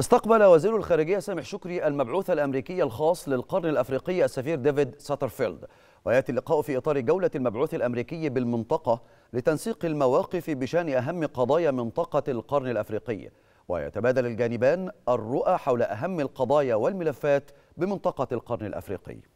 استقبل وزير الخارجية سامح شكري المبعوث الأمريكي الخاص للقرن الأفريقي السفير ديفيد ساترفيلد ويأتي اللقاء في إطار جولة المبعوث الأمريكي بالمنطقة لتنسيق المواقف بشأن أهم قضايا منطقة القرن الأفريقي ويتبادل الجانبان الرؤى حول أهم القضايا والملفات بمنطقة القرن الأفريقي